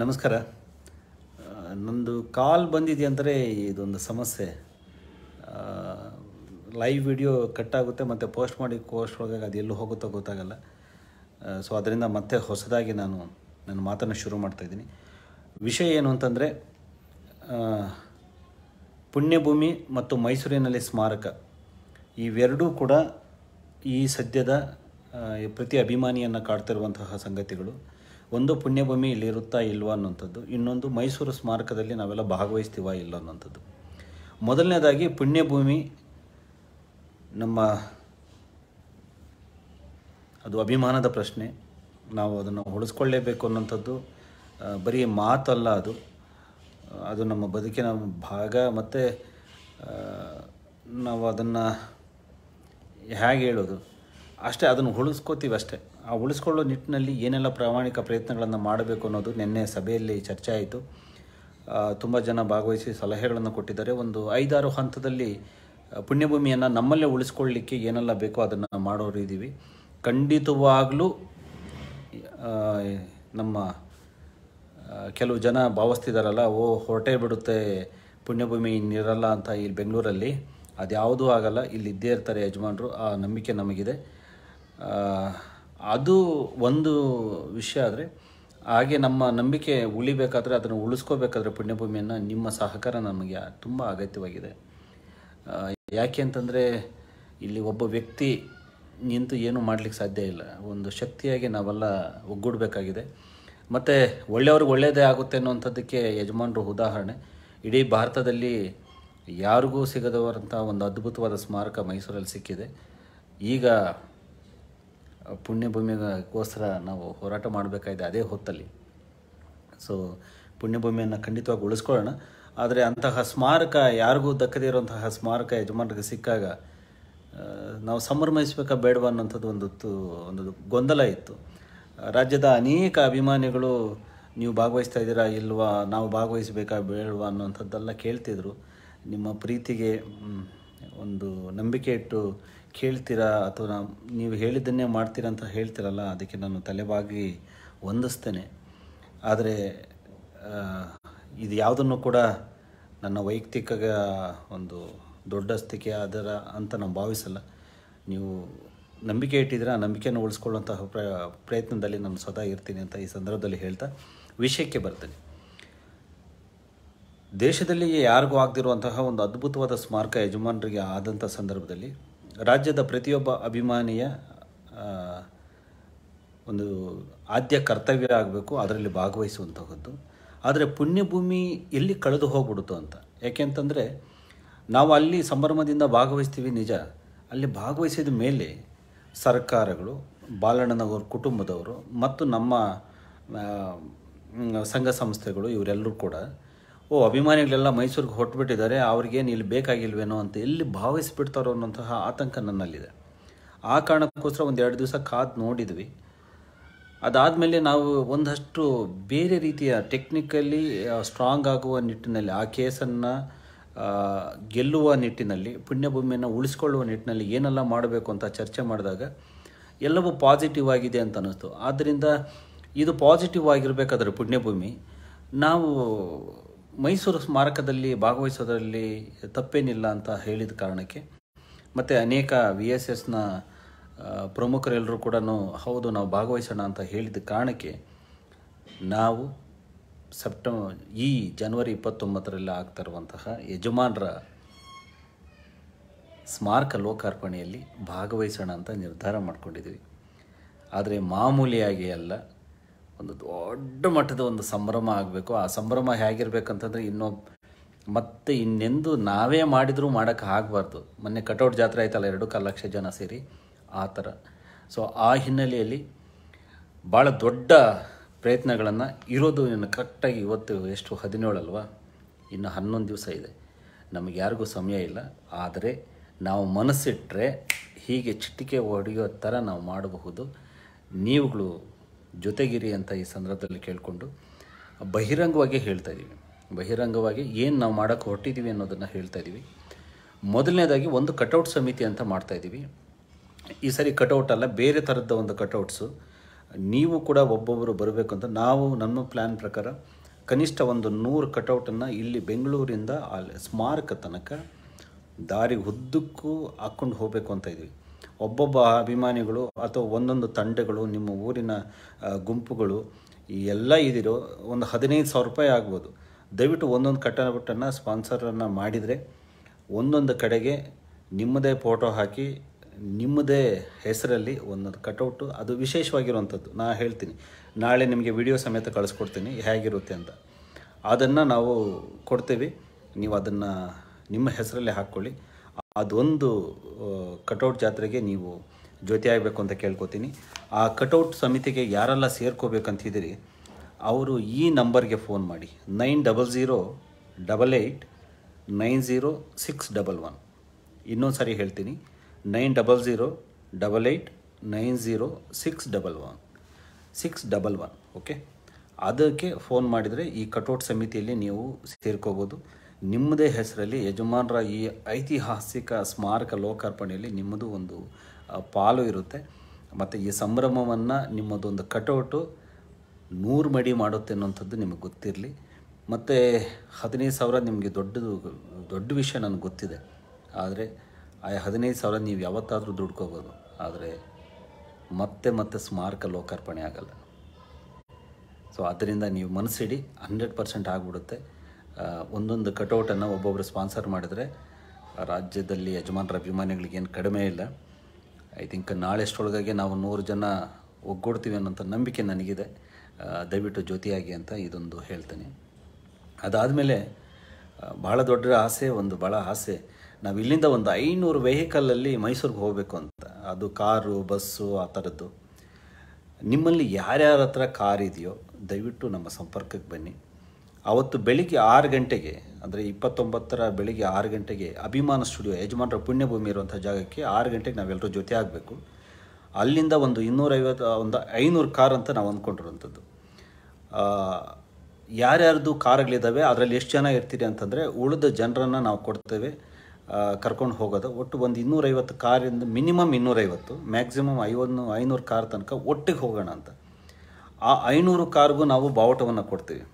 ನಮಸ್ಕಾರ ನಂದು ಕಾಲ್ ಬಂದಿದೆ ಅಂದರೆ ಇದೊಂದು ಸಮಸ್ಯೆ ಲೈವ್ ವಿಡಿಯೋ ಆಗುತ್ತೆ ಮತ್ತು ಪೋಸ್ಟ್ ಮಾಡಿ ಪೋಸ್ಟ್ ಒಳಗಾಗ ಅದು ಎಲ್ಲೂ ಹೋಗುತ್ತೋ ಗೊತ್ತಾಗಲ್ಲ ಸೊ ಅದರಿಂದ ಮತ್ತೆ ಹೊಸದಾಗಿ ನಾನು ನನ್ನ ಮಾತನ್ನು ಶುರು ಮಾಡ್ತಾಯಿದ್ದೀನಿ ವಿಷಯ ಏನು ಅಂತಂದರೆ ಪುಣ್ಯಭೂಮಿ ಮತ್ತು ಮೈಸೂರಿನಲ್ಲಿ ಸ್ಮಾರಕ ಇವೆರಡೂ ಕೂಡ ಈ ಸದ್ಯದ ಪ್ರತಿ ಅಭಿಮಾನಿಯನ್ನು ಕಾಡ್ತಿರುವಂತಹ ಸಂಗತಿಗಳು ಒಂದು ಪುಣ್ಯಭೂಮಿ ಇರುತ್ತಾ ಇಲ್ವಾ ಅನ್ನೋಂಥದ್ದು ಇನ್ನೊಂದು ಮೈಸೂರು ಸ್ಮಾರಕದಲ್ಲಿ ನಾವೆಲ್ಲ ಭಾಗವಹಿಸ್ತೀವ ಇಲ್ಲ ಅನ್ನೋಂಥದ್ದು ಮೊದಲನೇದಾಗಿ ಪುಣ್ಯಭೂಮಿ ನಮ್ಮ ಅದು ಅಭಿಮಾನದ ಪ್ರಶ್ನೆ ನಾವು ಅದನ್ನು ಉಳಿಸ್ಕೊಳ್ಳೇಬೇಕು ಅನ್ನೋಂಥದ್ದು ಬರೀ ಮಾತಲ್ಲ ಅದು ಅದು ನಮ್ಮ ಬದುಕಿನ ಭಾಗ ಮತ್ತು ನಾವು ಅದನ್ನು ಹೇಗೆ ಹೇಳೋದು ಅಷ್ಟೇ ಅದನ್ನು ಉಳಿಸ್ಕೋತೀವಿ ಅಷ್ಟೇ ಆ ಉಳಿಸ್ಕೊಳ್ಳೋ ನಿಟ್ಟಿನಲ್ಲಿ ಏನೆಲ್ಲ ಪ್ರಾಮಾಣಿಕ ಪ್ರಯತ್ನಗಳನ್ನು ಮಾಡಬೇಕು ಅನ್ನೋದು ನಿನ್ನೆ ಸಭೆಯಲ್ಲಿ ಚರ್ಚೆ ಆಯಿತು ತುಂಬ ಜನ ಭಾಗವಹಿಸಿ ಸಲಹೆಗಳನ್ನು ಕೊಟ್ಟಿದ್ದಾರೆ ಒಂದು ಐದಾರು ಹಂತದಲ್ಲಿ ಪುಣ್ಯಭೂಮಿಯನ್ನು ನಮ್ಮಲ್ಲೇ ಉಳಿಸ್ಕೊಳ್ಳಲಿಕ್ಕೆ ಏನೆಲ್ಲ ಬೇಕೋ ಅದನ್ನು ಮಾಡೋರು ಇದ್ದೀವಿ ಖಂಡಿತವಾಗಲೂ ನಮ್ಮ ಕೆಲವು ಜನ ಭಾವಿಸ್ತಿದ್ದಾರಲ್ಲ ಓ ಹೊರಟೇ ಬಿಡುತ್ತೆ ಪುಣ್ಯಭೂಮಿ ಇನ್ನಿರಲ್ಲ ಅಂತ ಇಲ್ಲಿ ಬೆಂಗಳೂರಲ್ಲಿ ಅದ್ಯಾವುದೂ ಆಗಲ್ಲ ಇಲ್ಲಿ ಇದ್ದೇ ಇರ್ತಾರೆ ಯಜಮಾನರು ಆ ನಂಬಿಕೆ ನಮಗಿದೆ ಅದು ಒಂದು ವಿಷಯ ಆದರೆ ಹಾಗೆ ನಮ್ಮ ನಂಬಿಕೆ ಉಳಿಬೇಕಾದ್ರೆ ಅದನ್ನು ಉಳಿಸ್ಕೋಬೇಕಾದ್ರೆ ಪುಣ್ಯಭೂಮಿಯನ್ನು ನಿಮ್ಮ ಸಹಕಾರ ನಮಗೆ ತುಂಬ ಅಗತ್ಯವಾಗಿದೆ ಯಾಕೆ ಅಂತಂದರೆ ಇಲ್ಲಿ ಒಬ್ಬ ವ್ಯಕ್ತಿ ನಿಂತು ಏನೂ ಮಾಡಲಿಕ್ಕೆ ಸಾಧ್ಯ ಇಲ್ಲ ಒಂದು ಶಕ್ತಿಯಾಗಿ ನಾವೆಲ್ಲ ಒಗ್ಗೂಡಬೇಕಾಗಿದೆ ಮತ್ತು ಒಳ್ಳೆಯವ್ರಿಗೆ ಒಳ್ಳೆಯದೇ ಆಗುತ್ತೆ ಅನ್ನುವಂಥದ್ದಕ್ಕೆ ಯಜಮಾನರು ಉದಾಹರಣೆ ಇಡೀ ಭಾರತದಲ್ಲಿ ಯಾರಿಗೂ ಸಿಗದವರಂಥ ಒಂದು ಅದ್ಭುತವಾದ ಸ್ಮಾರಕ ಮೈಸೂರಲ್ಲಿ ಸಿಕ್ಕಿದೆ ಈಗ ಪುಣ್ಯಭೂಮಿಗೋಸ್ಕರ ನಾವು ಹೋರಾಟ ಮಾಡಬೇಕಾಗಿದೆ ಅದೇ ಹೊತ್ತಲ್ಲಿ ಸೊ ಪುಣ್ಯಭೂಮಿಯನ್ನು ಖಂಡಿತವಾಗಿ ಉಳಿಸ್ಕೊಳ್ಳೋಣ ಆದರೆ ಅಂತಹ ಸ್ಮಾರಕ ಯಾರಿಗೂ ದಕ್ಕದೇ ಇರುವಂತಹ ಸ್ಮಾರಕ ಯಜಮಾನರಿಗೆ ಸಿಕ್ಕಾಗ ನಾವು ಸಂಭ್ರಮಿಸಬೇಕಾ ಬೇಡವಾ ಅನ್ನೋಂಥದ್ದು ಒಂದು ಒಂದು ಗೊಂದಲ ಇತ್ತು ರಾಜ್ಯದ ಅನೇಕ ಅಭಿಮಾನಿಗಳು ನೀವು ಭಾಗವಹಿಸ್ತಾ ಇದ್ದೀರಾ ಇಲ್ವಾ ನಾವು ಭಾಗವಹಿಸಬೇಕಾ ಬೇಡವಾ ಅನ್ನೋಂಥದ್ದೆಲ್ಲ ಕೇಳ್ತಿದ್ರು ನಿಮ್ಮ ಪ್ರೀತಿಗೆ ಒಂದು ನಂಬಿಕೆ ಇಟ್ಟು ಕೇಳ್ತೀರಾ ಅಥವಾ ನೀವು ಹೇಳಿದ್ದನ್ನೇ ಮಾಡ್ತೀರಾ ಅಂತ ಹೇಳ್ತೀರಲ್ಲ ಅದಕ್ಕೆ ನಾನು ತಲೆಬಾಗಿ ಹೊಂದಿಸ್ತೇನೆ ಆದರೆ ಇದು ಯಾವುದನ್ನು ಕೂಡ ನನ್ನ ವೈಯಕ್ತಿಕ ಒಂದು ದೊಡ್ಡ ಸ್ಥಿತಿ ಅದರ ಅಂತ ನಾನು ಭಾವಿಸಲ್ಲ ನೀವು ನಂಬಿಕೆ ಇಟ್ಟಿದ್ರೆ ಆ ನಂಬಿಕೆಯನ್ನು ಉಳಿಸ್ಕೊಳ್ಳುವಂತಹ ಪ್ರಯತ್ನದಲ್ಲಿ ನಾನು ಸದಾ ಇರ್ತೀನಿ ಅಂತ ಈ ಸಂದರ್ಭದಲ್ಲಿ ಹೇಳ್ತಾ ವಿಷಯಕ್ಕೆ ಬರ್ತೇನೆ ದೇಶದಲ್ಲಿಯೇ ಯಾರಿಗೂ ಆಗದಿರುವಂತಹ ಒಂದು ಅದ್ಭುತವಾದ ಸ್ಮಾರಕ ಯಜಮಾನರಿಗೆ ಆದಂಥ ಸಂದರ್ಭದಲ್ಲಿ ರಾಜ್ಯದ ಪ್ರತಿಯೊಬ್ಬ ಅಭಿಮಾನಿಯ ಒಂದು ಆದ್ಯ ಕರ್ತವ್ಯ ಆಗಬೇಕು ಅದರಲ್ಲಿ ಭಾಗವಹಿಸುವಂತಹದ್ದು ಆದರೆ ಪುಣ್ಯಭೂಮಿ ಎಲ್ಲಿ ಕಳೆದು ಹೋಗ್ಬಿಡುತ್ತೋ ಅಂತ ಯಾಕೆಂತಂದರೆ ನಾವು ಅಲ್ಲಿ ಸಂಭ್ರಮದಿಂದ ಭಾಗವಹಿಸ್ತೀವಿ ನಿಜ ಅಲ್ಲಿ ಭಾಗವಹಿಸಿದ ಮೇಲೆ ಸರ್ಕಾರಗಳು ಬಾಲಣ್ಣನವರು ಕುಟುಂಬದವರು ಮತ್ತು ನಮ್ಮ ಸಂಘ ಸಂಸ್ಥೆಗಳು ಇವರೆಲ್ಲರೂ ಕೂಡ ಓ ಅಭಿಮಾನಿಗಳೆಲ್ಲ ಮೈಸೂರಿಗೆ ಹೊಟ್ಟುಬಿಟ್ಟಿದ್ದಾರೆ ಅವ್ರಿಗೇನು ಇಲ್ಲಿ ಬೇಕಾಗಿಲ್ವೇನೋ ಅಂತ ಎಲ್ಲಿ ಭಾವಿಸ್ಬಿಡ್ತಾರೋ ಅನ್ನೋಂತಹ ಆತಂಕ ನನ್ನಲ್ಲಿದೆ ಆ ಕಾರಣಕ್ಕೋಸ್ಕರ ಒಂದು ಎರಡು ದಿವಸ ಕಾದು ನೋಡಿದ್ವಿ ಅದಾದಮೇಲೆ ನಾವು ಒಂದಷ್ಟು ಬೇರೆ ರೀತಿಯ ಟೆಕ್ನಿಕಲಿ ಸ್ಟ್ರಾಂಗ್ ಆಗುವ ನಿಟ್ಟಿನಲ್ಲಿ ಆ ಕೇಸನ್ನು ಗೆಲ್ಲುವ ನಿಟ್ಟಿನಲ್ಲಿ ಪುಣ್ಯಭೂಮಿಯನ್ನು ಉಳಿಸ್ಕೊಳ್ಳುವ ನಿಟ್ಟಿನಲ್ಲಿ ಏನೆಲ್ಲ ಮಾಡಬೇಕು ಅಂತ ಚರ್ಚೆ ಮಾಡಿದಾಗ ಎಲ್ಲವೂ ಪಾಸಿಟಿವ್ ಆಗಿದೆ ಅಂತ ಅನ್ನಿಸ್ತು ಆದ್ದರಿಂದ ಇದು ಪಾಸಿಟಿವ್ ಆಗಿರಬೇಕಾದ್ರೆ ಪುಣ್ಯಭೂಮಿ ನಾವು ಮೈಸೂರು ಸ್ಮಾರಕದಲ್ಲಿ ಭಾಗವಹಿಸೋದರಲ್ಲಿ ತಪ್ಪೇನಿಲ್ಲ ಅಂತ ಹೇಳಿದ ಕಾರಣಕ್ಕೆ ಮತ್ತು ಅನೇಕ ವಿ ಎಸ್ ಎಸ್ನ ಪ್ರಮುಖರೆಲ್ಲರೂ ಕೂಡ ಹೌದು ನಾವು ಭಾಗವಹಿಸೋಣ ಅಂತ ಹೇಳಿದ ಕಾರಣಕ್ಕೆ ನಾವು ಸೆಪ್ಟೆಂಬರ್ ಈ ಜನವರಿ ಇಪ್ಪತ್ತೊಂಬತ್ತರಲ್ಲಿ ಆಗ್ತಾ ಇರುವಂತಹ ಯಜಮಾನರ ಸ್ಮಾರಕ ಲೋಕಾರ್ಪಣೆಯಲ್ಲಿ ಭಾಗವಹಿಸೋಣ ಅಂತ ನಿರ್ಧಾರ ಮಾಡಿಕೊಂಡಿದ್ವಿ ಆದರೆ ಮಾಮೂಲಿಯಾಗಿ ಅಲ್ಲ ಒಂದು ದೊಡ್ಡ ಮಟ್ಟದ ಒಂದು ಸಂಭ್ರಮ ಆಗಬೇಕು ಆ ಸಂಭ್ರಮ ಹೇಗಿರ್ಬೇಕಂತಂದರೆ ಇನ್ನೊಬ್ ಮತ್ತೆ ಇನ್ನೆಂದು ನಾವೇ ಮಾಡಿದರೂ ಮಾಡೋಕ್ಕೆ ಆಗಬಾರ್ದು ಮೊನ್ನೆ ಕಟೌಟ್ ಜಾತ್ರೆ ಆಯ್ತಲ್ಲ ಎರಡು ಕಾಲು ಲಕ್ಷ ಜನ ಸೇರಿ ಆ ಥರ ಸೊ ಆ ಹಿನ್ನೆಲೆಯಲ್ಲಿ ಭಾಳ ದೊಡ್ಡ ಪ್ರಯತ್ನಗಳನ್ನು ಇರೋದು ಇನ್ನು ಕರೆಕ್ಟಾಗಿ ಇವತ್ತು ಎಷ್ಟು ಹದಿನೇಳಲ್ವಾ ಇನ್ನು ಹನ್ನೊಂದು ದಿವಸ ಇದೆ ನಮಗೆ ಯಾರಿಗೂ ಸಮಯ ಇಲ್ಲ ಆದರೆ ನಾವು ಮನಸ್ಸಿಟ್ಟರೆ ಹೀಗೆ ಚಿಟಿಕೆ ಹೊಡೆಯೋ ಥರ ನಾವು ಮಾಡಬಹುದು ನೀವುಗಳು ಜೊತೆಗಿರಿ ಅಂತ ಈ ಸಂದರ್ಭದಲ್ಲಿ ಕೇಳಿಕೊಂಡು ಬಹಿರಂಗವಾಗಿ ಹೇಳ್ತಾ ಇದ್ದೀವಿ ಬಹಿರಂಗವಾಗಿ ಏನು ನಾವು ಮಾಡೋಕ್ಕೆ ಹೊರಟಿದ್ದೀವಿ ಅನ್ನೋದನ್ನು ಹೇಳ್ತಾ ಇದ್ದೀವಿ ಮೊದಲನೇದಾಗಿ ಒಂದು ಕಟೌಟ್ ಸಮಿತಿ ಅಂತ ಮಾಡ್ತಾಯಿದ್ದೀವಿ ಈ ಸರಿ ಕಟೌಟ್ ಅಲ್ಲ ಬೇರೆ ಥರದ ಒಂದು ಕಟೌಟ್ಸು ನೀವು ಕೂಡ ಒಬ್ಬೊಬ್ಬರು ಬರಬೇಕು ಅಂತ ನಾವು ನಮ್ಮ ಪ್ಲ್ಯಾನ್ ಪ್ರಕಾರ ಕನಿಷ್ಠ ಒಂದು ನೂರು ಕಟೌಟನ್ನು ಇಲ್ಲಿ ಬೆಂಗಳೂರಿಂದ ಅಲ್ಲಿ ಸ್ಮಾರಕ ತನಕ ದಾರಿ ಉದ್ದಕ್ಕೂ ಹಾಕ್ಕೊಂಡು ಹೋಗಬೇಕು ಅಂತ ಇದ್ದೀವಿ ಒಬ್ಬೊಬ್ಬ ಅಭಿಮಾನಿಗಳು ಅಥವಾ ಒಂದೊಂದು ತಂಡಗಳು ನಿಮ್ಮ ಊರಿನ ಗುಂಪುಗಳು ಈ ಎಲ್ಲ ಇದಿರೋ ಒಂದು ಹದಿನೈದು ಸಾವಿರ ರೂಪಾಯಿ ಆಗ್ಬೋದು ದಯವಿಟ್ಟು ಒಂದೊಂದು ಕಟ್ಟಬಿಟ್ಟನ್ನು ಸ್ಪಾನ್ಸರನ್ನು ಮಾಡಿದರೆ ಒಂದೊಂದು ಕಡೆಗೆ ನಿಮ್ಮದೇ ಫೋಟೋ ಹಾಕಿ ನಿಮ್ಮದೇ ಹೆಸರಲ್ಲಿ ಒಂದೊಂದು ಕಟೌಟು ಅದು ವಿಶೇಷವಾಗಿರುವಂಥದ್ದು ನಾ ಹೇಳ್ತೀನಿ ನಾಳೆ ನಿಮಗೆ ವಿಡಿಯೋ ಸಮೇತ ಕಳಿಸ್ಕೊಡ್ತೀನಿ ಹೇಗಿರುತ್ತೆ ಅಂತ ಅದನ್ನು ನಾವು ಕೊಡ್ತೀವಿ ನೀವು ಅದನ್ನು ನಿಮ್ಮ ಹೆಸರಲ್ಲೇ ಹಾಕ್ಕೊಳ್ಳಿ ಅದೊಂದು ಕಟೌಟ್ ಜಾತ್ರೆಗೆ ನೀವು ಜೊತೆಯಾಗಬೇಕು ಅಂತ ಕೇಳ್ಕೊತೀನಿ ಆ ಕಟೌಟ್ ಸಮಿತಿಗೆ ಯಾರೆಲ್ಲ ಸೇರ್ಕೋಬೇಕಂತಿದ್ದೀರಿ ಅವರು ಈ ನಂಬರ್ಗೆ ಫೋನ್ ಮಾಡಿ nine double zero double eight nine zero six double one ಇನ್ನೊಂದು ಸಾರಿ ಹೇಳ್ತೀನಿ nine double zero double eight nine zero six double one six double one okay ಅದಕ್ಕೆ ಫೋನ್ ಮಾಡಿದರೆ ಈ ಕಟೌಟ್ ಸಮಿತಿಯಲ್ಲಿ ನೀವು ಸೇರ್ಕೋಬೋದು ನಿಮ್ಮದೇ ಹೆಸರಲ್ಲಿ ಯಜಮಾನರ ಈ ಐತಿಹಾಸಿಕ ಸ್ಮಾರಕ ಲೋಕಾರ್ಪಣೆಯಲ್ಲಿ ನಿಮ್ಮದು ಒಂದು ಪಾಲು ಇರುತ್ತೆ ಮತ್ತು ಈ ಸಂಭ್ರಮವನ್ನು ನಿಮ್ಮದೊಂದು ಕಟೌಟು ನೂರು ಮಡಿ ಮಾಡುತ್ತೆ ಅನ್ನೋಂಥದ್ದು ನಿಮಗೆ ಗೊತ್ತಿರಲಿ ಮತ್ತು ಹದಿನೈದು ಸಾವಿರ ನಿಮಗೆ ದೊಡ್ಡದು ದೊಡ್ಡ ವಿಷಯ ನನಗೆ ಗೊತ್ತಿದೆ ಆದರೆ ಆ ಹದಿನೈದು ಸಾವಿರ ನೀವು ಯಾವತ್ತಾದರೂ ದುಡ್ಕೋಬೋದು ಆದರೆ ಮತ್ತೆ ಮತ್ತೆ ಸ್ಮಾರಕ ಲೋಕಾರ್ಪಣೆ ಆಗಲ್ಲ ಸೊ ಅದರಿಂದ ನೀವು ಮನಸ್ಸಿಡಿ ಹಂಡ್ರೆಡ್ ಪರ್ಸೆಂಟ್ ಆಗಿಬಿಡುತ್ತೆ ಒಂದೊಂದು ಕಟೌಟನ್ನು ಒಬ್ಬೊಬ್ಬರು ಸ್ಪಾನ್ಸರ್ ಮಾಡಿದರೆ ರಾಜ್ಯದಲ್ಲಿ ಯಜಮಾನರ ಅಭಿಮಾನಿಗಳಿಗೇನು ಕಡಿಮೆ ಇಲ್ಲ ಐ ಥಿಂಕ್ ನಾಳೆಷ್ಟೊಳಗಾಗಿ ನಾವು ನೂರು ಜನ ಒಗ್ಗೂಡ್ತೀವಿ ಅನ್ನೋಂಥ ನಂಬಿಕೆ ನನಗಿದೆ ದಯವಿಟ್ಟು ಜ್ಯೋತಿಯಾಗಿ ಅಂತ ಇದೊಂದು ಹೇಳ್ತೇನೆ ಅದಾದಮೇಲೆ ಭಾಳ ದೊಡ್ಡ ಆಸೆ ಒಂದು ಭಾಳ ಆಸೆ ನಾವು ಇಲ್ಲಿಂದ ಒಂದು ಐನೂರು ವೆಹಿಕಲಲ್ಲಿ ಮೈಸೂರಿಗೆ ಹೋಗಬೇಕು ಅಂತ ಅದು ಕಾರು ಬಸ್ಸು ಆ ಥರದ್ದು ನಿಮ್ಮಲ್ಲಿ ಯಾರ್ಯಾರ ಹತ್ರ ಕಾರ್ ಇದೆಯೋ ದಯವಿಟ್ಟು ನಮ್ಮ ಸಂಪರ್ಕಕ್ಕೆ ಬನ್ನಿ ಅವತ್ತು ಬೆಳಿಗ್ಗೆ ಆರು ಗಂಟೆಗೆ ಅಂದರೆ ಇಪ್ಪತ್ತೊಂಬತ್ತರ ಬೆಳಿಗ್ಗೆ ಆರು ಗಂಟೆಗೆ ಅಭಿಮಾನ ಸ್ಟುಡಿಯೋ ಯಜಮಾನರ ಪುಣ್ಯಭೂಮಿ ಇರುವಂಥ ಜಾಗಕ್ಕೆ ಆರು ಗಂಟೆಗೆ ನಾವೆಲ್ಲರೂ ಜೊತೆ ಆಗಬೇಕು ಅಲ್ಲಿಂದ ಒಂದು ಇನ್ನೂರೈವತ್ತು ಒಂದು ಐನೂರು ಕಾರ್ ಅಂತ ನಾವು ಅಂದ್ಕೊಂಡಿರುವಂಥದ್ದು ಯಾರ್ಯಾರ್ದು ಕಾರ್ಗಳಿದ್ದಾವೆ ಅದರಲ್ಲಿ ಎಷ್ಟು ಜನ ಇರ್ತೀರಿ ಅಂತಂದರೆ ಉಳಿದ ಜನರನ್ನು ನಾವು ಕೊಡ್ತೇವೆ ಕರ್ಕೊಂಡು ಹೋಗೋದು ಒಟ್ಟು ಒಂದು ಇನ್ನೂರೈವತ್ತು ಕಾರಿಂದ ಮಿನಿಮಮ್ ಇನ್ನೂರೈವತ್ತು ಮ್ಯಾಕ್ಸಿಮಮ್ ಐವತ್ತು ಐನೂರು ಕಾರ್ ತನಕ ಒಟ್ಟಿಗೆ ಹೋಗೋಣ ಅಂತ ಆ ಐನೂರು ಕಾರ್ಗೂ ನಾವು ಬಾವುಟವನ್ನು ಕೊಡ್ತೀವಿ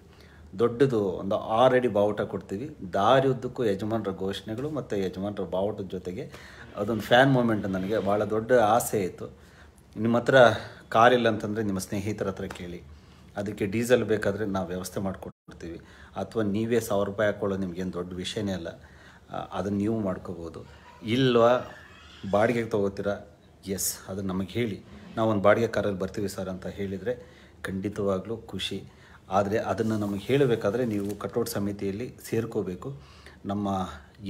ದೊಡ್ಡದು ಒಂದು ಆರಡಿ ಬಾವುಟ ಕೊಡ್ತೀವಿ ದಾರಿ ಉದ್ದಕ್ಕೂ ಯಜಮಾನರ ಘೋಷಣೆಗಳು ಮತ್ತು ಯಜಮಾನರ ಬಾವುಟದ ಜೊತೆಗೆ ಅದೊಂದು ಫ್ಯಾನ್ ಮೂಮೆಂಟ್ ನನಗೆ ಭಾಳ ದೊಡ್ಡ ಆಸೆ ಇತ್ತು ನಿಮ್ಮ ಹತ್ರ ಕಾರಿಲ್ಲ ಅಂತಂದರೆ ನಿಮ್ಮ ಸ್ನೇಹಿತರ ಹತ್ರ ಕೇಳಿ ಅದಕ್ಕೆ ಡೀಸೆಲ್ ಬೇಕಾದರೆ ನಾವು ವ್ಯವಸ್ಥೆ ಮಾಡಿಕೊಡ್ತೀವಿ ಅಥವಾ ನೀವೇ ಸಾವಿರ ರೂಪಾಯಿ ಹಾಕ್ಕೊಳ್ಳೋ ನಿಮಗೇನು ದೊಡ್ಡ ವಿಷಯನೇ ಅಲ್ಲ ಅದನ್ನು ನೀವು ಮಾಡ್ಕೋಬೋದು ಇಲ್ವಾ ಬಾಡಿಗೆಗೆ ತೊಗೋತೀರಾ ಎಸ್ ಅದು ನಮಗೆ ಹೇಳಿ ನಾವು ಒಂದು ಬಾಡಿಗೆ ಕಾರಲ್ಲಿ ಬರ್ತೀವಿ ಸರ್ ಅಂತ ಹೇಳಿದರೆ ಖಂಡಿತವಾಗ್ಲೂ ಖುಷಿ ಆದರೆ ಅದನ್ನು ನಮಗೆ ಹೇಳಬೇಕಾದ್ರೆ ನೀವು ಕಟೌಟ್ ಸಮಿತಿಯಲ್ಲಿ ಸೇರ್ಕೋಬೇಕು ನಮ್ಮ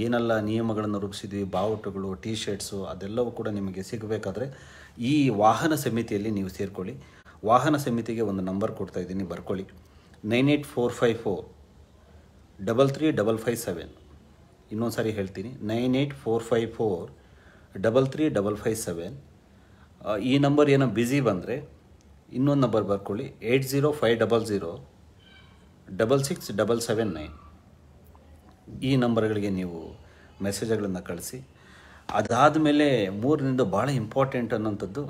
ಏನೆಲ್ಲ ನಿಯಮಗಳನ್ನು ರೂಪಿಸಿದ್ವಿ ಬಾವುಟಗಳು ಟಿ ಶರ್ಟ್ಸು ಅದೆಲ್ಲವೂ ಕೂಡ ನಿಮಗೆ ಸಿಗಬೇಕಾದ್ರೆ ಈ ವಾಹನ ಸಮಿತಿಯಲ್ಲಿ ನೀವು ಸೇರ್ಕೊಳ್ಳಿ ವಾಹನ ಸಮಿತಿಗೆ ಒಂದು ನಂಬರ್ ಕೊಡ್ತಾ ಇದ್ದೀನಿ ಬರ್ಕೊಳ್ಳಿ nine eight four five four double three double five seven ಇನ್ನೊಂದು ಸಾರಿ ಹೇಳ್ತೀನಿ nine eight four five four double three double five seven ಈ ನಂಬರ್ ಏನೋ ಬ್ಯುಸಿ ಬಂದರೆ ಇನ್ನೊಂದು ನಂಬರ್ ಬರ್ಕೊಳ್ಳಿ eight zero five double zero double six double seven nine ಈ ನಂಬರ್ಗಳಿಗೆ ನೀವು ಮೆಸೇಜ್ಗಳನ್ನು ಕಳಿಸಿ ಅದಾದ ಮೇಲೆ ಮೂರರಿಂದ ಭಾಳ ಇಂಪಾರ್ಟೆಂಟ್ ಅನ್ನೋಂಥದ್ದು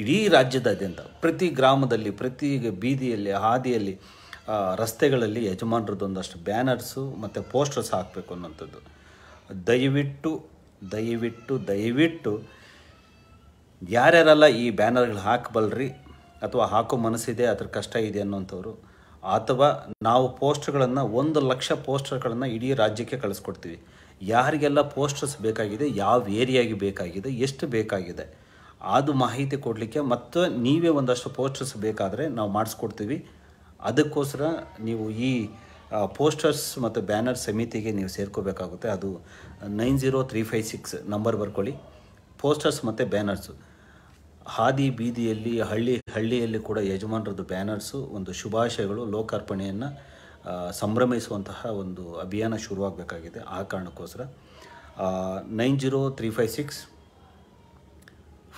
ಇಡೀ ರಾಜ್ಯದಾದ್ಯಂತ ಪ್ರತಿ ಗ್ರಾಮದಲ್ಲಿ ಪ್ರತಿ ಬೀದಿಯಲ್ಲಿ ಹಾದಿಯಲ್ಲಿ ರಸ್ತೆಗಳಲ್ಲಿ ಯಜಮಾನರದೊಂದಷ್ಟು ಬ್ಯಾನರ್ಸು ಮತ್ತು ಪೋಸ್ಟರ್ಸ್ ಹಾಕಬೇಕು ಅನ್ನೋಂಥದ್ದು ದಯವಿಟ್ಟು ದಯವಿಟ್ಟು ದಯವಿಟ್ಟು ಯಾರ್ಯಾರೆಲ್ಲ ಈ ಬ್ಯಾನರ್ಗಳು ಹಾಕಬಲ್ರಿ ಅಥವಾ ಹಾಕೋ ಮನಸ್ಸಿದೆ ಅದ್ರ ಕಷ್ಟ ಇದೆ ಅನ್ನೋಂಥವ್ರು ಅಥವಾ ನಾವು ಪೋಸ್ಟ್ಗಳನ್ನು ಒಂದು ಲಕ್ಷ ಪೋಸ್ಟರ್ಗಳನ್ನು ಇಡೀ ರಾಜ್ಯಕ್ಕೆ ಕಳಿಸ್ಕೊಡ್ತೀವಿ ಯಾರಿಗೆಲ್ಲ ಪೋಸ್ಟರ್ಸ್ ಬೇಕಾಗಿದೆ ಯಾವ ಏರಿಯಾಗೆ ಬೇಕಾಗಿದೆ ಎಷ್ಟು ಬೇಕಾಗಿದೆ ಅದು ಮಾಹಿತಿ ಕೊಡಲಿಕ್ಕೆ ಮತ್ತು ನೀವೇ ಒಂದಷ್ಟು ಪೋಸ್ಟರ್ಸ್ ಬೇಕಾದರೆ ನಾವು ಮಾಡಿಸ್ಕೊಡ್ತೀವಿ ಅದಕ್ಕೋಸ್ಕರ ನೀವು ಈ ಪೋಸ್ಟರ್ಸ್ ಮತ್ತು ಬ್ಯಾನರ್ ಸಮಿತಿಗೆ ನೀವು ಸೇರ್ಕೋಬೇಕಾಗುತ್ತೆ ಅದು nine zero three five six number ಬರ್ಕೊಳ್ಳಿ ಪೋಸ್ಟರ್ಸ್ ಮತ್ತು ಬ್ಯಾನರ್ಸು ಹಾದಿ ಬೀದಿಯಲ್ಲಿ ಹಳ್ಳಿ ಹಳ್ಳಿಯಲ್ಲಿ ಕೂಡ ಯಜಮಾನರದ್ದು ಬ್ಯಾನರ್ಸು ಒಂದು ಶುಭಾಶಯಗಳು ಲೋಕಾರ್ಪಣೆಯನ್ನು ಸಂಭ್ರಮಿಸುವಂತಹ ಒಂದು ಅಭಿಯಾನ ಶುರುವಾಗಬೇಕಾಗಿದೆ ಆ ಕಾರಣಕ್ಕೋಸ್ಕರ nine zero three five six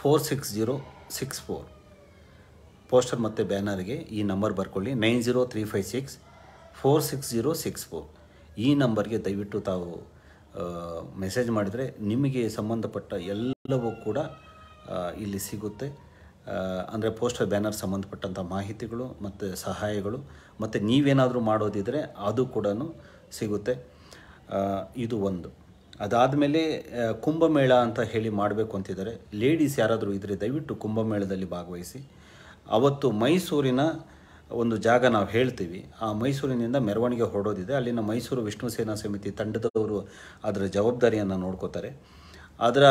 four six zero six four poster ಮತ್ತು ಬ್ಯಾನರ್ಗೆ ಈ ನಂಬರ್ ಬರ್ಕೊಳ್ಳಿ nine zero three five six four six zero six four ಈ ನಂಬರ್ಗೆ ದಯವಿಟ್ಟು ತಾವು ಮೆಸೇಜ್ ಮಾಡಿದರೆ ನಿಮಗೆ ಸಂಬಂಧಪಟ್ಟ ಎಲ್ಲವೂ ಕೂಡ ಇಲ್ಲಿ ಸಿಗುತ್ತೆ ಅಂದರೆ ಪೋಸ್ಟರ್ ಬ್ಯಾನರ್ ಸಂಬಂಧಪಟ್ಟಂಥ ಮಾಹಿತಿಗಳು ಮತ್ತು ಸಹಾಯಗಳು ಮತ್ತು ನೀವೇನಾದರೂ ಮಾಡೋದಿದ್ದರೆ ಅದು ಕೂಡ ಸಿಗುತ್ತೆ ಇದು ಒಂದು ಅದಾದಮೇಲೆ ಕುಂಭಮೇಳ ಅಂತ ಹೇಳಿ ಮಾಡಬೇಕು ಅಂತಿದ್ದಾರೆ ಲೇಡೀಸ್ ಯಾರಾದರೂ ಇದ್ದರೆ ದಯವಿಟ್ಟು ಕುಂಭಮೇಳದಲ್ಲಿ ಭಾಗವಹಿಸಿ ಅವತ್ತು ಮೈಸೂರಿನ ಒಂದು ಜಾಗ ನಾವು ಹೇಳ್ತೀವಿ ಆ ಮೈಸೂರಿನಿಂದ ಮೆರವಣಿಗೆ ಹೊರಡೋದಿದೆ ಅಲ್ಲಿನ ಮೈಸೂರು ವಿಷ್ಣು ಸೇನಾ ಸಮಿತಿ ತಂಡದವರು ಅದರ ಜವಾಬ್ದಾರಿಯನ್ನು ನೋಡ್ಕೋತಾರೆ ಅದರ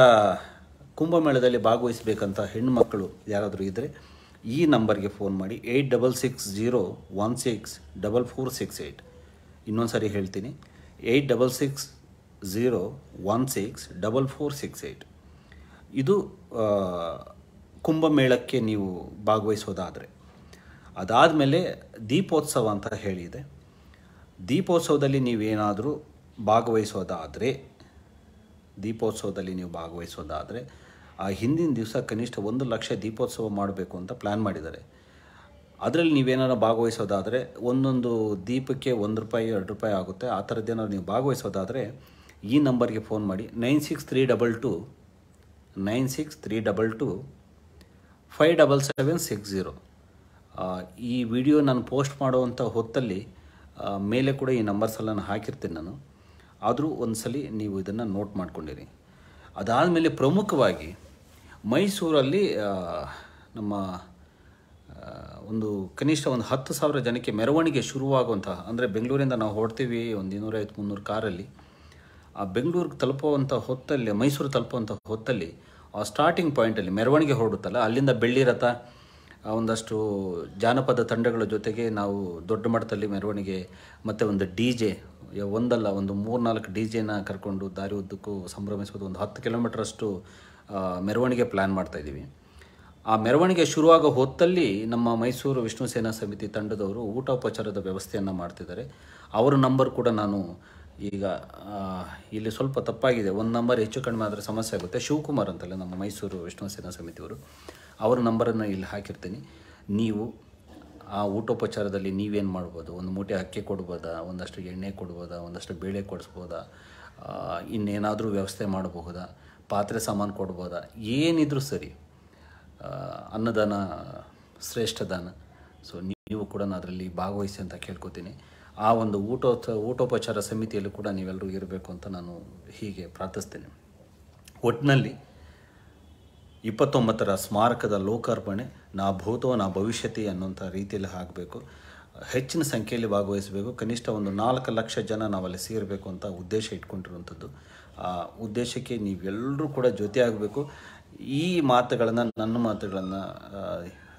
ಕುಂಭಮೇಳದಲ್ಲಿ ಭಾಗವಹಿಸಬೇಕಂತ ಹೆಣ್ಣುಮಕ್ಕಳು ಯಾರಾದರೂ ಇದ್ದರೆ ಈ ನಂಬರ್ಗೆ ಫೋನ್ ಮಾಡಿ eight double six zero one six double four six eight ಇನ್ನೊಂದು ಸಾರಿ ಹೇಳ್ತೀನಿ eight double six zero one six double four six eight ಇದು ಕುಂಭಮೇಳಕ್ಕೆ ನೀವು ಭಾಗವಹಿಸೋದಾದರೆ ಅದಾದಮೇಲೆ ದೀಪೋತ್ಸವ ಅಂತ ಹೇಳಿದೆ ದೀಪೋತ್ಸವದಲ್ಲಿ ನೀವೇನಾದರೂ ಭಾಗವಹಿಸೋದಾದರೆ ದೀಪೋತ್ಸವದಲ್ಲಿ ನೀವು ಭಾಗವಹಿಸೋದಾದರೆ ಆ ಹಿಂದಿನ ದಿವಸ ಕನಿಷ್ಠ ಒಂದು ಲಕ್ಷ ದೀಪೋತ್ಸವ ಮಾಡಬೇಕು ಅಂತ ಪ್ಲ್ಯಾನ್ ಮಾಡಿದ್ದಾರೆ ಅದರಲ್ಲಿ ನೀವೇನಾರು ಭಾಗವಹಿಸೋದಾದರೆ ಒಂದೊಂದು ದೀಪಕ್ಕೆ ಒಂದು ರೂಪಾಯಿ ಎರಡು ರೂಪಾಯಿ ಆಗುತ್ತೆ ಆ ಥರದ್ದೇನಾದ್ರು ನೀವು ಭಾಗವಹಿಸೋದಾದರೆ ಈ ನಂಬರ್ಗೆ ಫೋನ್ ಮಾಡಿ nine six three double two nine six three double two five double seven six zero ಈ ವಿಡಿಯೋ ನಾನು ಪೋಸ್ಟ್ ಮಾಡುವಂಥ ಹೊತ್ತಲ್ಲಿ ಮೇಲೆ ಕೂಡ ಈ ನಂಬರ್ಸೆಲ್ಲ ನಾನು ಹಾಕಿರ್ತೀನಿ ನಾನು ಆದರೂ ಒಂದು ಸಲ ನೀವು ಇದನ್ನು ನೋಟ್ ಮಾಡ್ಕೊಂಡಿರಿ ಅದಾದಮೇಲೆ ಪ್ರಮುಖವಾಗಿ ಮೈಸೂರಲ್ಲಿ ನಮ್ಮ ಒಂದು ಕನಿಷ್ಠ ಒಂದು ಹತ್ತು ಸಾವಿರ ಜನಕ್ಕೆ ಮೆರವಣಿಗೆ ಶುರುವಾಗುವಂತಹ ಅಂದರೆ ಬೆಂಗಳೂರಿಂದ ನಾವು ಹೊಡ್ತೀವಿ ಒಂದು ಇನ್ನೂರೈವತ್ತು ಮುನ್ನೂರು ಕಾರಲ್ಲಿ ಆ ಬೆಂಗಳೂರಿಗೆ ತಲುಪುವಂಥ ಹೊತ್ತಲ್ಲಿ ಮೈಸೂರು ತಲುಪುವಂಥ ಹೊತ್ತಲ್ಲಿ ಆ ಸ್ಟಾರ್ಟಿಂಗ್ ಪಾಯಿಂಟಲ್ಲಿ ಮೆರವಣಿಗೆ ಹೊರಡುತ್ತಲ್ಲ ಅಲ್ಲಿಂದ ಬೆಳ್ಳಿ ಒಂದಷ್ಟು ಜಾನಪದ ತಂಡಗಳ ಜೊತೆಗೆ ನಾವು ದೊಡ್ಡ ಮಟ್ಟದಲ್ಲಿ ಮೆರವಣಿಗೆ ಮತ್ತು ಒಂದು ಡಿ ಜೆ ಒಂದಲ್ಲ ಒಂದು ಮೂರ್ನಾಲ್ಕು ಡಿ ಜೆನ ಕರ್ಕೊಂಡು ದಾರಿ ಉದ್ದಕ್ಕೂ ಸಂಭ್ರಮಿಸೋದು ಒಂದು ಹತ್ತು ಕಿಲೋಮೀಟ್ರಷ್ಟು ಮೆರವಣಿಗೆ ಪ್ಲ್ಯಾನ್ ಮಾಡ್ತಾಯಿದ್ದೀವಿ ಆ ಮೆರವಣಿಗೆ ಶುರುವಾಗ ಹೊತ್ತಲ್ಲಿ ನಮ್ಮ ಮೈಸೂರು ವಿಷ್ಣು ಸೇನಾ ಸಮಿತಿ ತಂಡದವರು ಊಟೋಪಚಾರದ ವ್ಯವಸ್ಥೆಯನ್ನು ಮಾಡ್ತಿದ್ದಾರೆ ಅವರ ನಂಬರ್ ಕೂಡ ನಾನು ಈಗ ಇಲ್ಲಿ ಸ್ವಲ್ಪ ತಪ್ಪಾಗಿದೆ ಒಂದು ನಂಬರ್ ಹೆಚ್ಚು ಕಡಿಮೆ ಆದರೆ ಸಮಸ್ಯೆ ಆಗುತ್ತೆ ಶಿವಕುಮಾರ್ ಅಂತಲ್ಲ ನಮ್ಮ ಮೈಸೂರು ವಿಷ್ಣು ಸೇನಾ ಸಮಿತಿಯವರು ಅವರ ನಂಬರನ್ನು ಇಲ್ಲಿ ಹಾಕಿರ್ತೀನಿ ನೀವು ಆ ಊಟೋಪಚಾರದಲ್ಲಿ ನೀವೇನು ಮಾಡ್ಬೋದು ಒಂದು ಮೂಟೆ ಅಕ್ಕಿ ಕೊಡ್ಬೋದಾ ಒಂದಷ್ಟು ಎಣ್ಣೆ ಕೊಡ್ಬೋದಾ ಒಂದಷ್ಟು ಬೇಳೆ ಕೊಡಿಸ್ಬೋದಾ ಇನ್ನೇನಾದರೂ ವ್ಯವಸ್ಥೆ ಮಾಡಬಹುದಾ ಪಾತ್ರೆ ಸಾಮಾನು ಕೊಡ್ಬೋದಾ ಏನಿದ್ರೂ ಸರಿ ಅನ್ನದಾನ ಶ್ರೇಷ್ಠ ದಾನ ಸೊ ನೀವು ಕೂಡ ಅದರಲ್ಲಿ ಭಾಗವಹಿಸಿ ಅಂತ ಕೇಳ್ಕೊತೀನಿ ಆ ಒಂದು ಊಟ ಊಟೋಪಚಾರ ಸಮಿತಿಯಲ್ಲೂ ಕೂಡ ನೀವೆಲ್ಲರೂ ಇರಬೇಕು ಅಂತ ನಾನು ಹೀಗೆ ಪ್ರಾರ್ಥಿಸ್ತೇನೆ ಒಟ್ಟಿನಲ್ಲಿ ಇಪ್ಪತ್ತೊಂಬತ್ತರ ಸ್ಮಾರಕದ ಲೋಕಾರ್ಪಣೆ ನಾ ಭೂತೋ ನಾ ಭವಿಷ್ಯತಿ ಅನ್ನುವಂಥ ರೀತಿಯಲ್ಲಿ ಆಗಬೇಕು ಹೆಚ್ಚಿನ ಸಂಖ್ಯೆಯಲ್ಲಿ ಭಾಗವಹಿಸಬೇಕು ಕನಿಷ್ಠ ಒಂದು ನಾಲ್ಕು ಲಕ್ಷ ಜನ ನಾವಲ್ಲಿ ಸೇರಬೇಕು ಅಂತ ಉದ್ದೇಶ ಇಟ್ಕೊಂಡಿರುವಂಥದ್ದು ಆ ಉದ್ದೇಶಕ್ಕೆ ನೀವೆಲ್ಲರೂ ಕೂಡ ಜೊತೆಯಾಗಬೇಕು ಈ ಮಾತುಗಳನ್ನು ನನ್ನ ಮಾತುಗಳನ್ನು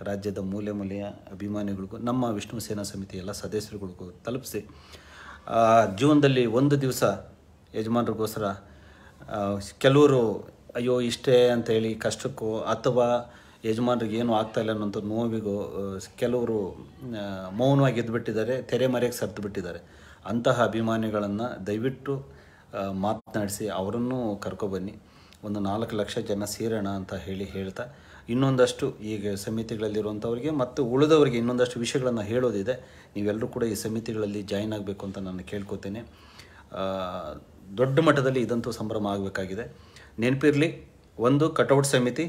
ರಾಜ್ಯದ ಮೂಲೆ ಮೂಲೆಯ ಅಭಿಮಾನಿಗಳಿಗೂ ನಮ್ಮ ವಿಷ್ಣು ಸೇನಾ ಸಮಿತಿ ಎಲ್ಲ ಸದಸ್ಯರುಗಳಿಗೂ ತಲುಪಿಸಿ ಜೀವನದಲ್ಲಿ ಒಂದು ದಿವಸ ಯಜಮಾನರಿಗೋಸ್ಕರ ಕೆಲವರು ಅಯ್ಯೋ ಇಷ್ಟೇ ಅಂತ ಹೇಳಿ ಕಷ್ಟಕ್ಕೋ ಅಥವಾ ಯಜಮಾನರಿಗೆ ಏನೂ ಇಲ್ಲ ಅನ್ನೋಂಥ ನೋವಿಗೂ ಕೆಲವರು ಮೌನವಾಗಿ ಎದ್ದುಬಿಟ್ಟಿದ್ದಾರೆ ಮರೆಯಕ್ಕೆ ಸತ್ತು ಬಿಟ್ಟಿದ್ದಾರೆ ಅಂತಹ ಅಭಿಮಾನಿಗಳನ್ನು ದಯವಿಟ್ಟು ಮಾತನಾಡಿಸಿ ಅವರನ್ನು ಕರ್ಕೊಬನ್ನಿ ಒಂದು ನಾಲ್ಕು ಲಕ್ಷ ಜನ ಸೇರೋಣ ಅಂತ ಹೇಳಿ ಹೇಳ್ತಾ ಇನ್ನೊಂದಷ್ಟು ಈಗ ಸಮಿತಿಗಳಲ್ಲಿರುವಂಥವ್ರಿಗೆ ಮತ್ತು ಉಳಿದವರಿಗೆ ಇನ್ನೊಂದಷ್ಟು ವಿಷಯಗಳನ್ನು ಹೇಳೋದಿದೆ ನೀವೆಲ್ಲರೂ ಕೂಡ ಈ ಸಮಿತಿಗಳಲ್ಲಿ ಜಾಯಿನ್ ಆಗಬೇಕು ಅಂತ ನಾನು ಕೇಳ್ಕೊತೇನೆ ದೊಡ್ಡ ಮಟ್ಟದಲ್ಲಿ ಇದಂತೂ ಸಂಭ್ರಮ ಆಗಬೇಕಾಗಿದೆ ನೆನಪಿರಲಿ ಒಂದು ಕಟೌಟ್ ಸಮಿತಿ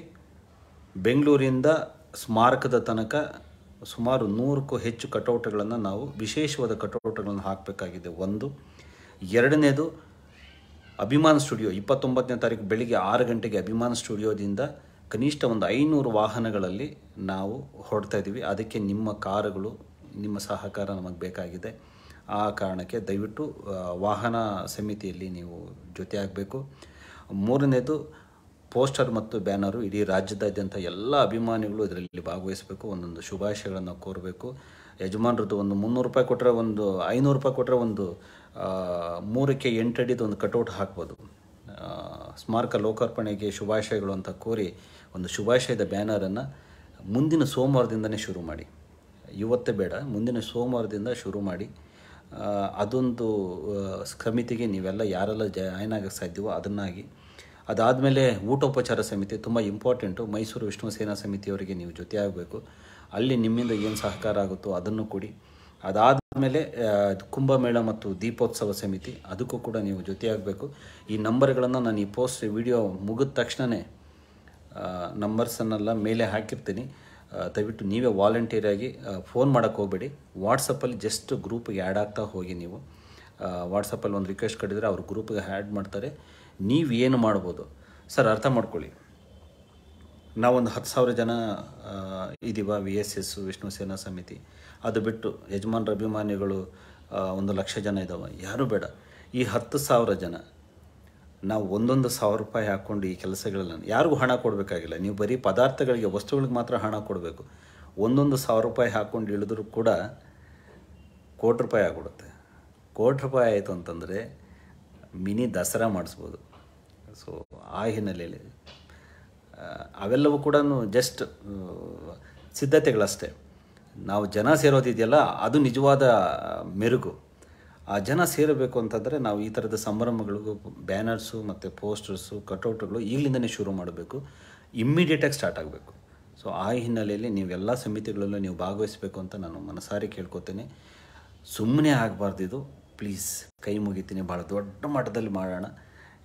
ಬೆಂಗಳೂರಿಂದ ಸ್ಮಾರಕದ ತನಕ ಸುಮಾರು ನೂರಕ್ಕೂ ಹೆಚ್ಚು ಕಟೌಟ್ಗಳನ್ನು ನಾವು ವಿಶೇಷವಾದ ಕಟೌಟ್ಗಳನ್ನು ಹಾಕಬೇಕಾಗಿದೆ ಒಂದು ಎರಡನೇದು ಅಭಿಮಾನ್ ಸ್ಟುಡಿಯೋ ಇಪ್ಪತ್ತೊಂಬತ್ತನೇ ತಾರೀಕು ಬೆಳಿಗ್ಗೆ ಆರು ಗಂಟೆಗೆ ಅಭಿಮಾನ ಸ್ಟುಡಿಯೋದಿಂದ ಕನಿಷ್ಠ ಒಂದು ಐನೂರು ವಾಹನಗಳಲ್ಲಿ ನಾವು ಹೊರಡ್ತಾ ಇದ್ದೀವಿ ಅದಕ್ಕೆ ನಿಮ್ಮ ಕಾರುಗಳು ನಿಮ್ಮ ಸಹಕಾರ ನಮಗೆ ಬೇಕಾಗಿದೆ ಆ ಕಾರಣಕ್ಕೆ ದಯವಿಟ್ಟು ವಾಹನ ಸಮಿತಿಯಲ್ಲಿ ನೀವು ಜೊತೆಯಾಗಬೇಕು ಮೂರನೇದು ಪೋಸ್ಟರ್ ಮತ್ತು ಬ್ಯಾನರು ಇಡೀ ರಾಜ್ಯದಾದ್ಯಂತ ಎಲ್ಲ ಅಭಿಮಾನಿಗಳು ಇದರಲ್ಲಿ ಭಾಗವಹಿಸಬೇಕು ಒಂದೊಂದು ಶುಭಾಶಯಗಳನ್ನು ಕೋರಬೇಕು ಯಜಮಾನ್ರದ್ದು ಒಂದು ಮುನ್ನೂರು ರೂಪಾಯಿ ಕೊಟ್ಟರೆ ಒಂದು ಐನೂರು ರೂಪಾಯಿ ಕೊಟ್ಟರೆ ಒಂದು ಮೂರಕ್ಕೆ ಎಂಟಡಿದು ಒಂದು ಕಟೌಟ್ ಹಾಕ್ಬೋದು ಸ್ಮಾರಕ ಲೋಕಾರ್ಪಣೆಗೆ ಶುಭಾಶಯಗಳು ಅಂತ ಕೋರಿ ಒಂದು ಶುಭಾಶಯದ ಬ್ಯಾನರನ್ನು ಮುಂದಿನ ಸೋಮವಾರದಿಂದನೇ ಶುರು ಮಾಡಿ ಇವತ್ತೇ ಬೇಡ ಮುಂದಿನ ಸೋಮವಾರದಿಂದ ಶುರು ಮಾಡಿ ಅದೊಂದು ಸಮಿತಿಗೆ ನೀವೆಲ್ಲ ಯಾರೆಲ್ಲ ಜಾಯ್ನ್ ಆಗಕ್ಕೆ ಸಾಧ್ಯವೋ ಅದನ್ನಾಗಿ ಅದಾದಮೇಲೆ ಊಟೋಪಚಾರ ಸಮಿತಿ ತುಂಬ ಇಂಪಾರ್ಟೆಂಟು ಮೈಸೂರು ವಿಷ್ಣು ಸೇನಾ ಸಮಿತಿಯವರಿಗೆ ನೀವು ಜೊತೆ ಆಗಬೇಕು ಅಲ್ಲಿ ನಿಮ್ಮಿಂದ ಏನು ಸಹಕಾರ ಆಗುತ್ತೋ ಅದನ್ನು ಕೊಡಿ ಅದಾದ ಮೇಲೆ ಕುಂಭಮೇಳ ಮತ್ತು ದೀಪೋತ್ಸವ ಸಮಿತಿ ಅದಕ್ಕೂ ಕೂಡ ನೀವು ಜೊತೆಯಾಗಬೇಕು ಈ ನಂಬರ್ಗಳನ್ನು ನಾನು ಈ ಪೋಸ್ಟ್ ವಿಡಿಯೋ ಮುಗಿದ ತಕ್ಷಣವೇ ನಂಬರ್ಸನ್ನೆಲ್ಲ ಮೇಲೆ ಹಾಕಿರ್ತೀನಿ ದಯವಿಟ್ಟು ನೀವೇ ವಾಲಂಟಿಯರಾಗಿ ಫೋನ್ ಮಾಡೋಕ್ಕೆ ಹೋಗಬೇಡಿ ವಾಟ್ಸಪ್ಪಲ್ಲಿ ಜಸ್ಟ್ ಗ್ರೂಪ್ಗೆ ಆ್ಯಡ್ ಆಗ್ತಾ ಹೋಗಿ ನೀವು ವಾಟ್ಸಪ್ಪಲ್ಲಿ ಒಂದು ರಿಕ್ವೆಸ್ಟ್ ಕಟ್ಟಿದರೆ ಅವ್ರ ಗ್ರೂಪ್ಗೆ ಆ್ಯಡ್ ಮಾಡ್ತಾರೆ ನೀವು ಏನು ಮಾಡ್ಬೋದು ಸರ್ ಅರ್ಥ ಮಾಡ್ಕೊಳ್ಳಿ ನಾವೊಂದು ಹತ್ತು ಸಾವಿರ ಜನ ಇದೀವ V S S Vishnu Sena Samiti ಅದು ಬಿಟ್ಟು ಯಜಮಾನ್ರ ಅಭಿಮಾನಿಗಳು ಒಂದು ಲಕ್ಷ ಜನ ಇದ್ದಾವೆ ಯಾರೂ ಬೇಡ ಈ ಹತ್ತು ಸಾವಿರ ಜನ ನಾವು ಒಂದೊಂದು ಸಾವಿರ ರೂಪಾಯಿ ಹಾಕ್ಕೊಂಡು ಈ ಕೆಲಸಗಳನ್ನು ಯಾರಿಗೂ ಹಣ ಕೊಡಬೇಕಾಗಿಲ್ಲ ನೀವು ಬರೀ ಪದಾರ್ಥಗಳಿಗೆ ವಸ್ತುಗಳಿಗೆ ಮಾತ್ರ ಹಣ ಕೊಡಬೇಕು ಒಂದೊಂದು ಸಾವಿರ ರೂಪಾಯಿ ಹಾಕ್ಕೊಂಡು ಇಳಿದ್ರೂ ಕೂಡ ಕೋಟಿ ರೂಪಾಯಿ ಆಗಿಬಿಡುತ್ತೆ ಕೋಟಿ ರೂಪಾಯಿ ಆಯಿತು ಅಂತಂದರೆ ಮಿನಿ ದಸರಾ ಮಾಡಿಸ್ಬೋದು ಸೊ ಆ ಹಿನ್ನೆಲೆಯಲ್ಲಿ ಅವೆಲ್ಲವೂ ಕೂಡ ಜಸ್ಟ್ ಸಿದ್ಧತೆಗಳಷ್ಟೇ ನಾವು ಜನ ಸೇರೋದಿದೆಯಲ್ಲ ಅದು ನಿಜವಾದ ಮೆರುಗು ಆ ಜನ ಸೇರಬೇಕು ಅಂತಂದರೆ ನಾವು ಈ ಥರದ ಸಂಭ್ರಮಗಳಿಗೂ ಬ್ಯಾನರ್ಸು ಮತ್ತು ಪೋಸ್ಟರ್ಸು ಕಟೌಟ್ಗಳು ಈಗಲಿಂದನೇ ಶುರು ಮಾಡಬೇಕು ಇಮ್ಮಿಡಿಯೇಟಾಗಿ ಸ್ಟಾರ್ಟ್ ಆಗಬೇಕು ಸೊ ಆ ಹಿನ್ನೆಲೆಯಲ್ಲಿ ನೀವೆಲ್ಲ ಸಮಿತಿಗಳಲ್ಲೂ ನೀವು ಭಾಗವಹಿಸಬೇಕು ಅಂತ ನಾನು ಮನಸಾರಿ ಕೇಳ್ಕೊತೇನೆ ಸುಮ್ಮನೆ ಆಗಬಾರ್ದಿದು ಪ್ಲೀಸ್ ಕೈ ಮುಗಿತೀನಿ ಭಾಳ ದೊಡ್ಡ ಮಟ್ಟದಲ್ಲಿ ಮಾಡೋಣ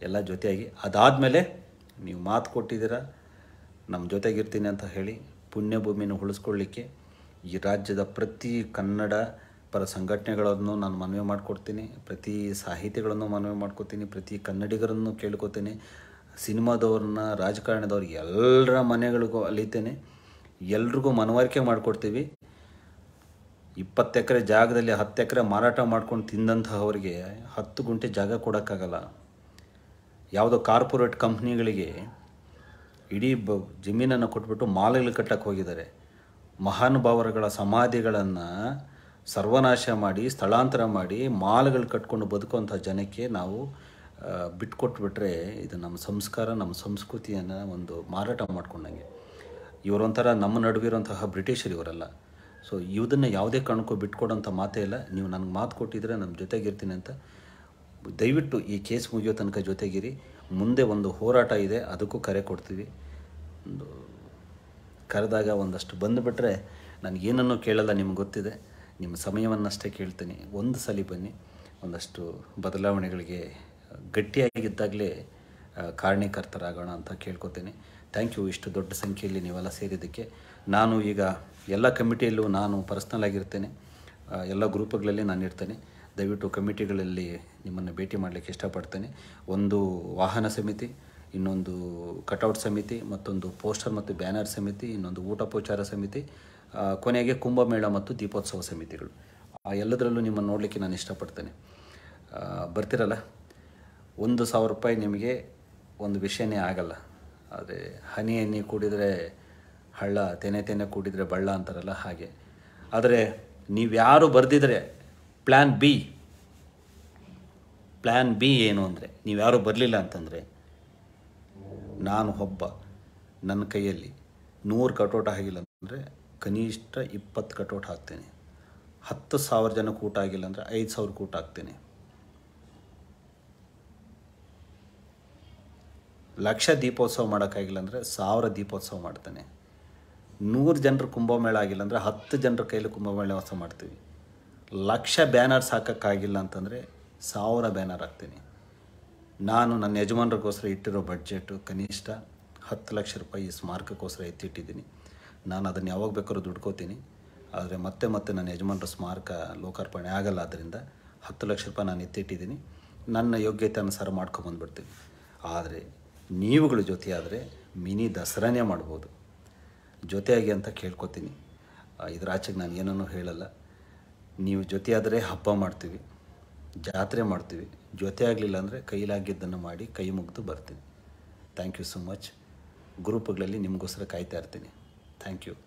ಎಲ್ಲ ಜೊತೆಯಾಗಿ ಅದಾದಮೇಲೆ ನೀವು ಮಾತು ಕೊಟ್ಟಿದ್ದೀರ ನಮ್ಮ ಜೊತೆಗಿರ್ತೀನಿ ಅಂತ ಹೇಳಿ ಪುಣ್ಯಭೂಮಿಯನ್ನು ಉಳಿಸ್ಕೊಳ್ಳಿಕ್ಕೆ ಈ ರಾಜ್ಯದ ಪ್ರತಿ ಕನ್ನಡ ಪರ ಸಂಘಟನೆಗಳನ್ನು ನಾನು ಮನವಿ ಮಾಡಿಕೊಡ್ತೀನಿ ಪ್ರತಿ ಸಾಹಿತಿಗಳನ್ನು ಮನವಿ ಮಾಡ್ಕೊತೀನಿ ಪ್ರತಿ ಕನ್ನಡಿಗರನ್ನು ಕೇಳ್ಕೊತೀನಿ ಸಿನಿಮಾದವ್ರನ್ನ ರಾಜಕಾರಣದವ್ರು ಎಲ್ಲರ ಮನೆಗಳಿಗೂ ಅಲಿತೇನೆ ಎಲ್ರಿಗೂ ಮನವರಿಕೆ ಮಾಡಿಕೊಡ್ತೀವಿ ಇಪ್ಪತ್ತು ಎಕರೆ ಜಾಗದಲ್ಲಿ ಹತ್ತು ಎಕರೆ ಮಾರಾಟ ಮಾಡ್ಕೊಂಡು ತಿಂದಂತಹವರಿಗೆ ಹತ್ತು ಗುಂಟೆ ಜಾಗ ಕೊಡೋಕ್ಕಾಗಲ್ಲ ಯಾವುದೋ ಕಾರ್ಪೊರೇಟ್ ಕಂಪ್ನಿಗಳಿಗೆ ಇಡೀ ಬ ಜಮೀನನ್ನು ಕೊಟ್ಬಿಟ್ಟು ಮಾಲೆಗಳು ಕಟ್ಟಕ್ಕೆ ಹೋಗಿದ್ದಾರೆ ಮಹಾನುಭಾವರುಗಳ ಸಮಾಧಿಗಳನ್ನು ಸರ್ವನಾಶ ಮಾಡಿ ಸ್ಥಳಾಂತರ ಮಾಡಿ ಮಾಲ್ಗಳು ಕಟ್ಕೊಂಡು ಬದುಕುವಂಥ ಜನಕ್ಕೆ ನಾವು ಬಿಟ್ಕೊಟ್ಬಿಟ್ರೆ ಇದು ನಮ್ಮ ಸಂಸ್ಕಾರ ನಮ್ಮ ಸಂಸ್ಕೃತಿಯನ್ನು ಒಂದು ಮಾರಾಟ ಮಾಡ್ಕೊಂಡಂಗೆ ಇವರೊಂಥರ ನಮ್ಮ ನಡುವಿರೋಂತಹ ಬ್ರಿಟಿಷರು ಇವರೆಲ್ಲ ಸೊ ಇವುದನ್ನು ಯಾವುದೇ ಕಾರಣಕ್ಕೂ ಬಿಟ್ಕೊಡೋಂಥ ಮಾತೇ ಇಲ್ಲ ನೀವು ನನಗೆ ಮಾತು ಕೊಟ್ಟಿದ್ರೆ ನಮ್ಮ ಜೊತೆಗಿರ್ತೀನಿ ಅಂತ ದಯವಿಟ್ಟು ಈ ಕೇಸ್ ಮುಗಿಯೋ ತನಕ ಜೊತೆಗಿರಿ ಮುಂದೆ ಒಂದು ಹೋರಾಟ ಇದೆ ಅದಕ್ಕೂ ಕರೆ ಕೊಡ್ತೀವಿ ಒಂದು ಕರೆದಾಗ ಒಂದಷ್ಟು ಬಂದುಬಿಟ್ರೆ ನನಗೇನನ್ನೂ ಕೇಳಲ್ಲ ನಿಮ್ಗೆ ಗೊತ್ತಿದೆ ನಿಮ್ಮ ಸಮಯವನ್ನಷ್ಟೇ ಕೇಳ್ತೇನೆ ಒಂದು ಸಲ ಬನ್ನಿ ಒಂದಷ್ಟು ಬದಲಾವಣೆಗಳಿಗೆ ಗಟ್ಟಿಯಾಗಿದ್ದಾಗಲೇ ಕಾರಣೀಕರ್ತರಾಗೋಣ ಅಂತ ಕೇಳ್ಕೊತೇನೆ ಥ್ಯಾಂಕ್ ಯು ಇಷ್ಟು ದೊಡ್ಡ ಸಂಖ್ಯೆಯಲ್ಲಿ ನೀವೆಲ್ಲ ಸೇರಿದ್ದಕ್ಕೆ ನಾನು ಈಗ ಎಲ್ಲ ಕಮಿಟಿಯಲ್ಲೂ ನಾನು ಪರ್ಸ್ನಲ್ ಆಗಿರ್ತೇನೆ ಎಲ್ಲ ಗ್ರೂಪ್ಗಳಲ್ಲಿ ನಾನು ಇರ್ತೇನೆ ದಯವಿಟ್ಟು ಕಮಿಟಿಗಳಲ್ಲಿ ನಿಮ್ಮನ್ನು ಭೇಟಿ ಮಾಡಲಿಕ್ಕೆ ಇಷ್ಟಪಡ್ತೇನೆ ಒಂದು ವಾಹನ ಸಮಿತಿ ಇನ್ನೊಂದು ಕಟೌಟ್ ಸಮಿತಿ ಮತ್ತೊಂದು ಪೋಸ್ಟರ್ ಮತ್ತು ಬ್ಯಾನರ್ ಸಮಿತಿ ಇನ್ನೊಂದು ಊಟೋಪಚಾರ ಸಮಿತಿ ಕೊನೆಗೆ ಕುಂಭಮೇಳ ಮತ್ತು ದೀಪೋತ್ಸವ ಸಮಿತಿಗಳು ಆ ಎಲ್ಲದರಲ್ಲೂ ನಿಮ್ಮನ್ನು ನೋಡಲಿಕ್ಕೆ ನಾನು ಇಷ್ಟಪಡ್ತೇನೆ ಬರ್ತಿರಲ್ಲ ಒಂದು ಸಾವಿರ ರೂಪಾಯಿ ನಿಮಗೆ ಒಂದು ವಿಷಯನೇ ಆಗಲ್ಲ ಆದರೆ ಹನಿ ಹನಿ ಕೂಡಿದರೆ ಹಳ್ಳ ತೆನೆ ತೆನೆ ಕೂಡಿದರೆ ಬಳ್ಳ ಅಂತಾರಲ್ಲ ಹಾಗೆ ಆದರೆ ನೀವ್ಯಾರು ಬರೆದಿದ್ರೆ ಪ್ಲ್ಯಾನ್ ಬಿ ಪ್ಲ್ಯಾನ್ ಬಿ ಏನು ಅಂದರೆ ನೀವ್ಯಾರು ಬರಲಿಲ್ಲ ಅಂತಂದರೆ ನಾನು ಒಬ್ಬ ನನ್ನ ಕೈಯಲ್ಲಿ ನೂರು ಕಟೋಟ ಆಗಿಲ್ಲ ಅಂದರೆ ಕನಿಷ್ಠ ಇಪ್ಪತ್ತು ಕಟೌಟ್ ಹಾಕ್ತೇನೆ ಹತ್ತು ಸಾವಿರ ಜನ ಕೂಟ ಆಗಿಲ್ಲ ಅಂದರೆ ಐದು ಸಾವಿರ ಕೂಟ ಹಾಕ್ತೇನೆ ಲಕ್ಷ ದೀಪೋತ್ಸವ ಮಾಡೋಕ್ಕಾಗಿಲ್ಲ ಅಂದರೆ ಸಾವಿರ ದೀಪೋತ್ಸವ ಮಾಡ್ತೇನೆ ನೂರು ಜನರು ಕುಂಭಮೇಳ ಆಗಿಲ್ಲ ಅಂದರೆ ಹತ್ತು ಜನರ ಕೈಲಿ ಕುಂಭಮೇಳೋತ್ಸವ ಮಾಡ್ತೀವಿ ಲಕ್ಷ ಬ್ಯಾನರ್ಸ್ ಹಾಕೋಕ್ಕಾಗಿಲ್ಲ ಅಂತಂದರೆ ಸಾವಿರ ಬ್ಯಾನರ್ ಹಾಕ್ತೀನಿ ನಾನು ನನ್ನ ಯಜಮಾನರಿಗೋಸ್ಕರ ಇಟ್ಟಿರೋ ಬಡ್ಜೆಟು ಕನಿಷ್ಠ ಹತ್ತು ಲಕ್ಷ ರೂಪಾಯಿ ಈ ಸ್ಮಾರಕಕ್ಕೋಸ್ಕರ ಎತ್ತಿಟ್ಟಿದ್ದೀನಿ ನಾನು ಅದನ್ನು ಯಾವಾಗ ಬೇಕಾದ್ರೂ ದುಡ್ಕೋತೀನಿ ಆದರೆ ಮತ್ತೆ ಮತ್ತೆ ನನ್ನ ಯಜಮಾನ್ರ ಸ್ಮಾರಕ ಲೋಕಾರ್ಪಣೆ ಆಗಲ್ಲ ಆದ್ದರಿಂದ ಹತ್ತು ಲಕ್ಷ ರೂಪಾಯಿ ನಾನು ಎತ್ತಿಟ್ಟಿದ್ದೀನಿ ನನ್ನ ಯೋಗ್ಯತೆ ಅನುಸಾರ ಮಾಡ್ಕೊಂಬಂದ್ಬಿಡ್ತೀನಿ ಆದರೆ ನೀವುಗಳ ಜೊತೆಯಾದರೆ ಮಿನಿ ದಸರಾನೇ ಮಾಡ್ಬೋದು ಜೊತೆಯಾಗಿ ಅಂತ ಕೇಳ್ಕೊತೀನಿ ಇದರ ಆಚೆಗೆ ನಾನು ಏನನ್ನು ಹೇಳಲ್ಲ ನೀವು ಜೊತೆಯಾದರೆ ಹಬ್ಬ ಮಾಡ್ತೀವಿ ಜಾತ್ರೆ ಮಾಡ್ತೀವಿ ಜೊತೆ ಆಗಲಿಲ್ಲ ಅಂದರೆ ಕೈಲಾಗಿದ್ದನ್ನು ಮಾಡಿ ಕೈ ಮುಗಿದು ಬರ್ತೀನಿ ಥ್ಯಾಂಕ್ ಯು ಸೋ ಮಚ್ ಗ್ರೂಪ್ಗಳಲ್ಲಿ ನಿಮಗೋಸ್ಕರ ಕಾಯ್ತಾ ಇರ್ತೀನಿ Thank you.